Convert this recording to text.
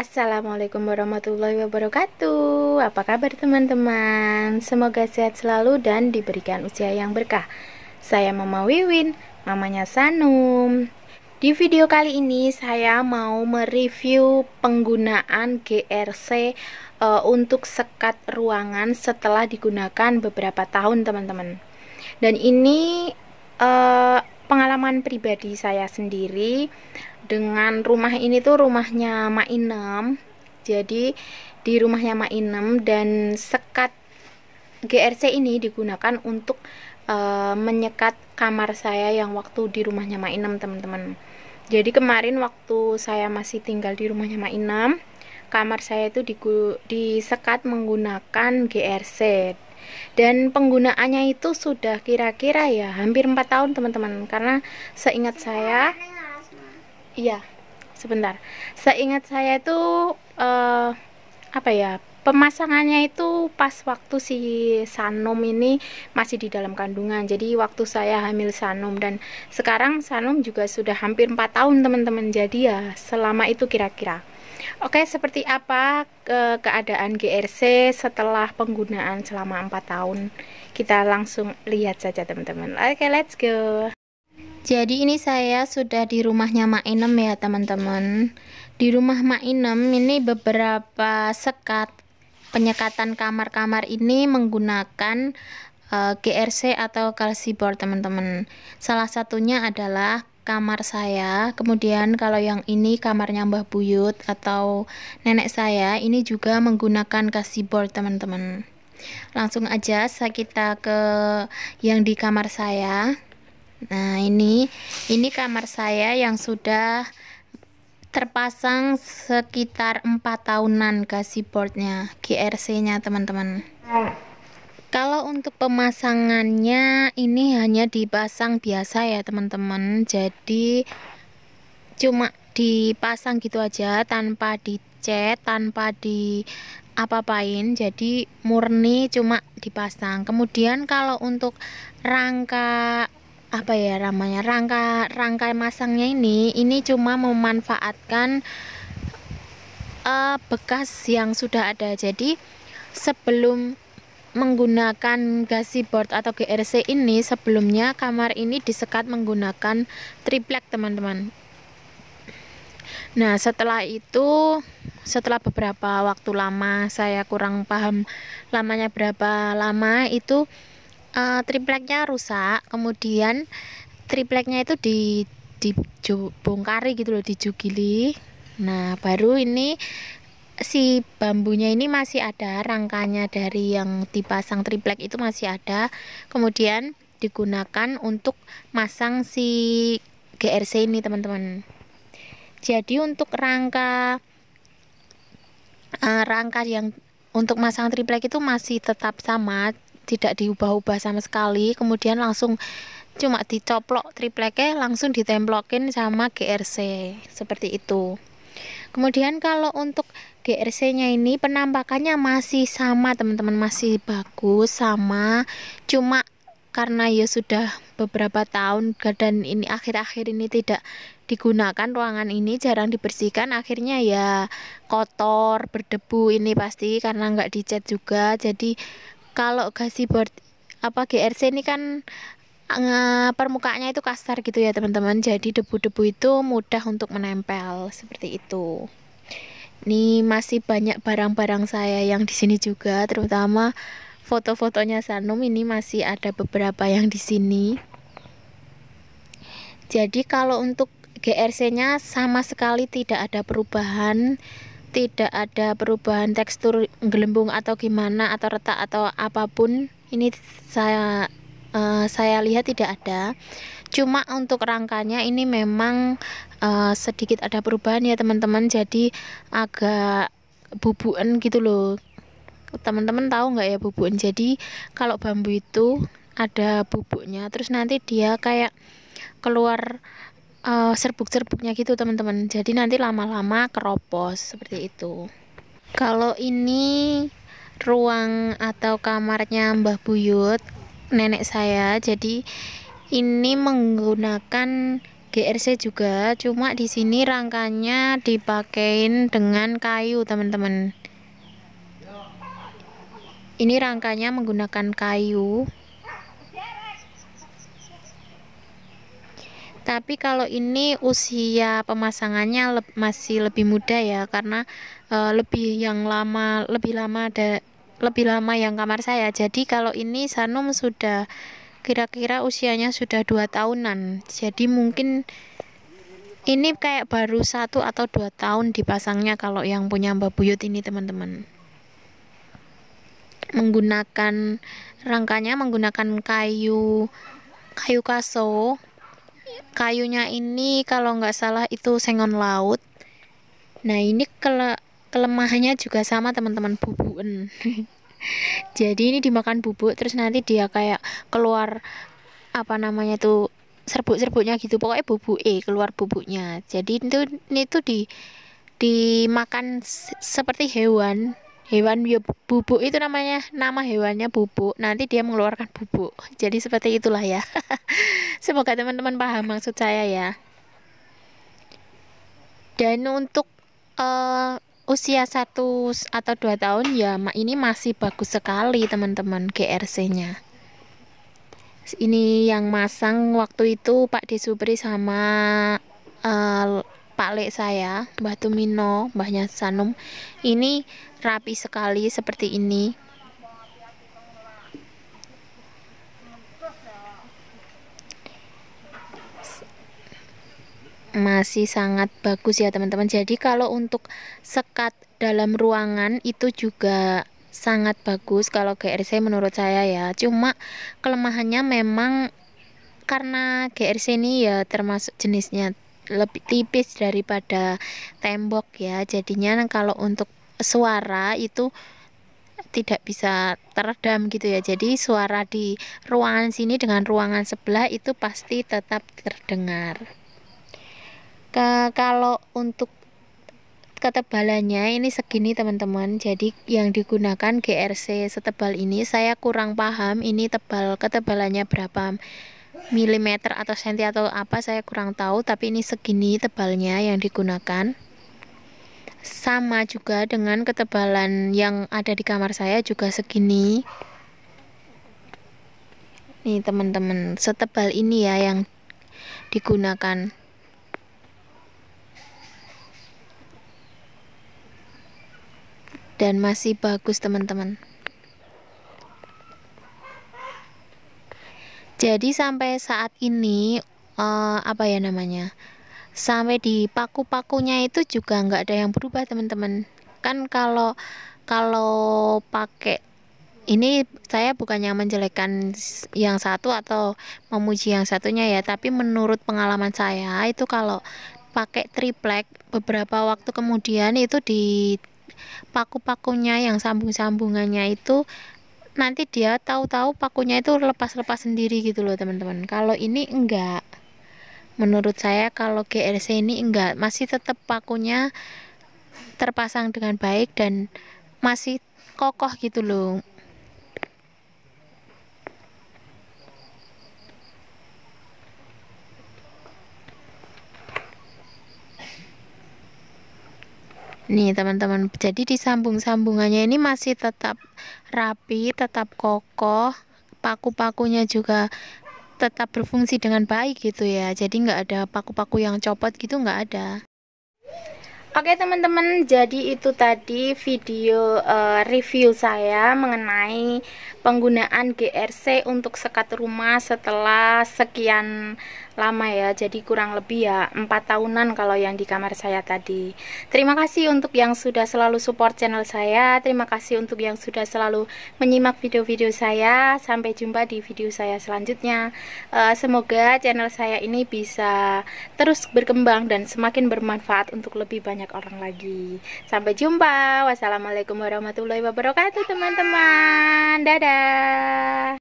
Assalamualaikum warahmatullahi wabarakatuh. Apa kabar teman-teman? Semoga sehat selalu dan diberikan usia yang berkah. Saya Mama Wiwin, mamanya Sanum. Di video kali ini saya mau mereview penggunaan GRC e, untuk sekat ruangan setelah digunakan beberapa tahun, teman-teman. Dan ini e, pengalaman pribadi saya sendiri dengan rumah ini tuh rumahnya Mak Inem jadi di rumahnya Mak Inem dan sekat GRC ini digunakan untuk e, menyekat kamar saya yang waktu di rumahnya Mak Inem teman-teman jadi kemarin waktu saya masih tinggal di rumahnya Mak Inem kamar saya itu disekat menggunakan GRC dan penggunaannya itu sudah kira-kira ya hampir 4 tahun teman-teman karena seingat saya iya sebentar seingat saya itu uh, apa ya pemasangannya itu pas waktu si Sanum ini masih di dalam kandungan jadi waktu saya hamil Sanum dan sekarang Sanum juga sudah hampir 4 tahun teman-teman jadi ya selama itu kira-kira Oke seperti apa ke eh, keadaan GRC setelah penggunaan selama 4 tahun kita langsung lihat saja teman-teman Oke let's go jadi ini saya sudah di rumahnya Mak Inem ya teman-teman Di rumah Mak Inem ini beberapa sekat penyekatan kamar-kamar ini menggunakan uh, eh, GRC atau kalsibor teman-teman Salah satunya adalah kamar saya Kemudian kalau yang ini kamarnya Mbah Buyut atau nenek saya Ini juga menggunakan kalsibor teman-teman Langsung aja kita ke yang di kamar saya Nah, ini ini kamar saya yang sudah terpasang sekitar empat tahunan gasiboardnya, GRC-nya teman-teman. Kalau untuk pemasangannya ini hanya dipasang biasa ya teman-teman. Jadi cuma dipasang gitu aja tanpa dicet, tanpa di apa-apain. Jadi murni cuma dipasang. Kemudian kalau untuk rangka apa ya namanya rangka rangka masangnya ini ini cuma memanfaatkan uh, bekas yang sudah ada jadi sebelum menggunakan gasi atau GRC ini sebelumnya kamar ini disekat menggunakan triplek teman-teman nah setelah itu setelah beberapa waktu lama saya kurang paham lamanya berapa lama itu uh, tripleknya rusak kemudian tripleknya itu di dibongkari gitu loh dijugili nah baru ini si bambunya ini masih ada rangkanya dari yang dipasang triplek itu masih ada kemudian digunakan untuk masang si GRC ini teman-teman jadi untuk rangka uh, rangka yang untuk masang triplek itu masih tetap sama tidak diubah-ubah sama sekali kemudian langsung cuma dicoplok tripleknya langsung ditemplokin sama GRC seperti itu kemudian kalau untuk GRC nya ini penampakannya masih sama teman-teman masih bagus sama cuma karena ya sudah beberapa tahun dan ini akhir-akhir ini tidak digunakan ruangan ini jarang dibersihkan akhirnya ya kotor berdebu ini pasti karena nggak dicat juga jadi kalau kasih board apa GRC ini kan permukaannya itu kasar gitu ya teman-teman jadi debu-debu itu mudah untuk menempel seperti itu ini masih banyak barang-barang saya yang di sini juga terutama foto-fotonya Sanum ini masih ada beberapa yang di sini jadi kalau untuk GRC nya sama sekali tidak ada perubahan tidak ada perubahan tekstur gelembung atau gimana atau retak atau apapun ini saya uh, saya lihat tidak ada cuma untuk rangkanya ini memang uh, sedikit ada perubahan ya teman-teman jadi agak bubuan gitu loh teman-teman tahu nggak ya bubuan jadi kalau bambu itu ada bubuknya terus nanti dia kayak keluar uh, serbuk-serbuknya gitu teman-teman jadi nanti lama-lama keropos seperti itu kalau ini ruang atau kamarnya Mbah Buyut nenek saya jadi ini menggunakan GRC juga cuma di sini rangkanya dipakein dengan kayu teman-teman ini rangkanya menggunakan kayu tapi kalau ini usia pemasangannya le masih lebih muda ya karena e, lebih yang lama lebih lama ada lebih lama yang kamar saya jadi kalau ini Sanum sudah kira-kira usianya sudah dua tahunan jadi mungkin ini kayak baru satu atau dua tahun dipasangnya kalau yang punya Mbak Buyut ini teman-teman menggunakan rangkanya menggunakan kayu kayu kaso kayunya ini kalau nggak salah itu sengon laut nah ini kele kelemahannya juga sama teman-teman bubuen jadi ini dimakan bubuk terus nanti dia kayak keluar apa namanya tuh serbuk-serbuknya gitu pokoknya bubuk eh keluar bubuknya jadi itu ini tuh di dimakan seperti hewan hewan bubuk itu namanya nama hewannya bubuk nanti dia mengeluarkan bubuk jadi seperti itulah ya semoga teman-teman paham maksud saya ya dan untuk uh, usia 1 atau dua tahun ya ini masih bagus sekali teman-teman GRC-nya ini yang masang waktu itu Pak Desubri sama uh, Pak Lek saya, Mbah Tumino, Mbahnya Sanum, ini rapi sekali seperti ini. Masih sangat bagus ya teman-teman. Jadi kalau untuk sekat dalam ruangan itu juga sangat bagus kalau GRC menurut saya ya. Cuma kelemahannya memang karena GRC ini ya termasuk jenisnya lebih tipis daripada tembok ya jadinya kan kalau untuk suara itu tidak bisa teredam gitu ya jadi suara di ruangan sini dengan ruangan sebelah itu pasti tetap terdengar ke kalau untuk ketebalannya ini segini teman-teman jadi yang digunakan GRC setebal ini saya kurang paham ini tebal ketebalannya berapa milimeter atau senti atau apa saya kurang tahu tapi ini segini tebalnya yang digunakan sama juga dengan ketebalan yang ada di kamar saya juga segini nih teman-teman setebal ini ya yang digunakan dan masih bagus teman-teman Jadi sampai saat ini uh, apa ya namanya? Sampai di paku-pakunya itu juga nggak ada yang berubah, teman-teman. Kan kalau kalau pakai ini saya bukannya menjelekkan yang satu atau memuji yang satunya ya, tapi menurut pengalaman saya itu kalau pakai triplek beberapa waktu kemudian itu di paku-pakunya yang sambung-sambungannya itu nanti dia tahu-tahu pakunya itu lepas-lepas sendiri gitu loh teman-teman kalau ini enggak menurut saya kalau GRC ini enggak masih tetap pakunya terpasang dengan baik dan masih kokoh gitu loh Nih teman-teman, jadi di sambung-sambungannya ini masih tetap rapi, tetap kokoh, paku-pakunya juga tetap berfungsi dengan baik gitu ya. Jadi nggak ada paku-paku yang copot gitu nggak ada. Oke teman-teman, jadi itu tadi video uh, review saya mengenai penggunaan GRC untuk sekat rumah setelah sekian lama ya jadi kurang lebih ya 4 tahunan kalau yang di kamar saya tadi terima kasih untuk yang sudah selalu support channel saya terima kasih untuk yang sudah selalu menyimak video-video saya sampai jumpa di video saya selanjutnya uh, semoga channel saya ini bisa terus berkembang dan semakin bermanfaat untuk lebih banyak orang lagi sampai jumpa wassalamualaikum warahmatullahi wabarakatuh teman-teman dadah